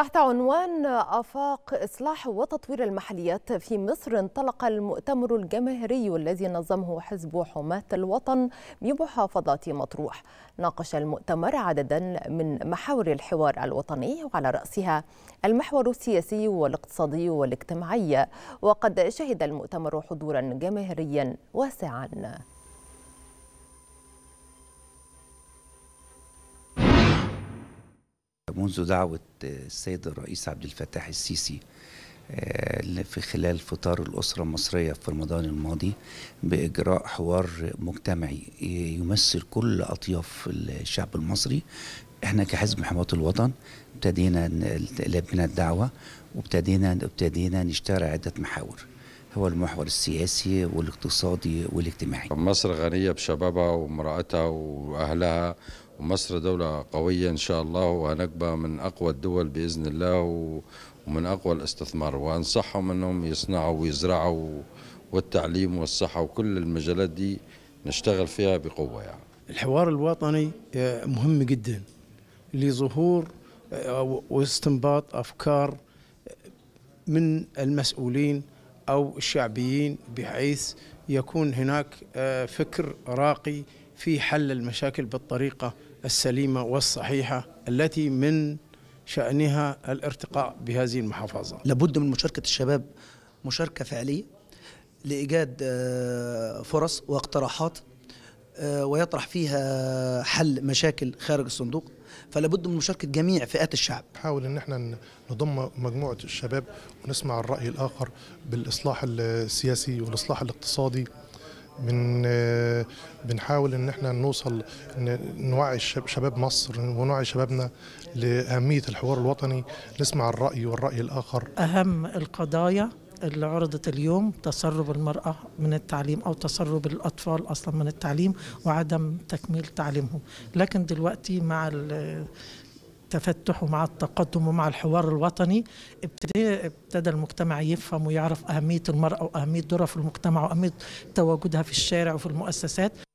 تحت عنوان آفاق إصلاح وتطوير المحليات في مصر انطلق المؤتمر الجماهيري الذي نظمه حزب حماة الوطن بمحافظة مطروح ناقش المؤتمر عددا من محاور الحوار الوطني وعلى رأسها المحور السياسي والاقتصادي والاجتماعي وقد شهد المؤتمر حضورا جماهيريا واسعا منذ دعوة السيد الرئيس عبد الفتاح السيسي آه، في خلال فطار الأسرة المصرية في رمضان الماضي بإجراء حوار مجتمعي يمثل كل أطياف الشعب المصري احنا كحزب حماية الوطن ابتدينا لبنا الدعوة وابتدينا ابتدينا نشتغل عدة محاور هو المحور السياسي والاقتصادي والاجتماعي مصر غنية بشبابها وامرأتها وأهلها ومصر دولة قوية إن شاء الله وهنبقى من أقوى الدول بإذن الله ومن أقوى الاستثمار وأنصحهم أنهم يصنعوا ويزرعوا والتعليم والصحة وكل المجالات دي نشتغل فيها بقوة يعني الحوار الوطني آه، مهم جدا لظهور آه، واستنباط أفكار آه، من المسؤولين أو الشعبيين بحيث يكون هناك فكر راقي في حل المشاكل بالطريقة السليمة والصحيحة التي من شأنها الارتقاء بهذه المحافظة لابد من مشاركة الشباب مشاركة فعلية لإيجاد آه، فرص واقتراحات آه، ويطرح فيها حل مشاكل خارج الصندوق فلابد من مشاركة جميع فئات الشعب نحاول أن احنا نضم مجموعة الشباب ونسمع الرأي الآخر بالإصلاح السياسي والإصلاح الاقتصادي بن آه، بنحاول ان احنا نوصل نوعي شباب مصر ونوعي شبابنا لاهميه الحوار الوطني نسمع الراي والراي الاخر اهم القضايا اللي عرضت اليوم تسرب المرأة من التعليم أو تسرب الأطفال أصلا من التعليم وعدم تكميل تعليمهم لكن دلوقتي مع التفتح ومع التقدم ومع الحوار الوطني ابتدى ابتدى المجتمع يفهم ويعرف اهميه المراه واهميه دورها في المجتمع واهميه تواجدها في الشارع وفي المؤسسات